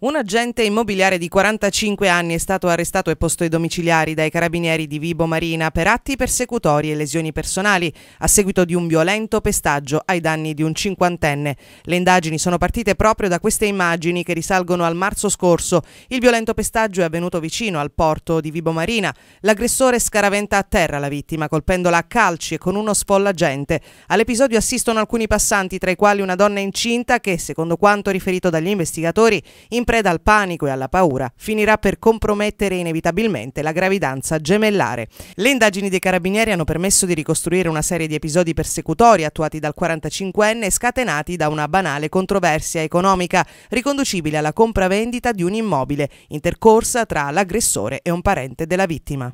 Un agente immobiliare di 45 anni è stato arrestato e posto ai domiciliari dai carabinieri di Vibo Marina per atti persecutori e lesioni personali a seguito di un violento pestaggio ai danni di un cinquantenne. Le indagini sono partite proprio da queste immagini che risalgono al marzo scorso. Il violento pestaggio è avvenuto vicino al porto di Vibo Marina. L'aggressore scaraventa a terra la vittima colpendola a calci e con uno sfollagente. All'episodio assistono alcuni passanti tra i quali una donna incinta che, secondo quanto riferito dagli investigatori, in preda al panico e alla paura, finirà per compromettere inevitabilmente la gravidanza gemellare. Le indagini dei carabinieri hanno permesso di ricostruire una serie di episodi persecutori attuati dal 45enne scatenati da una banale controversia economica riconducibile alla compravendita di un immobile intercorsa tra l'aggressore e un parente della vittima.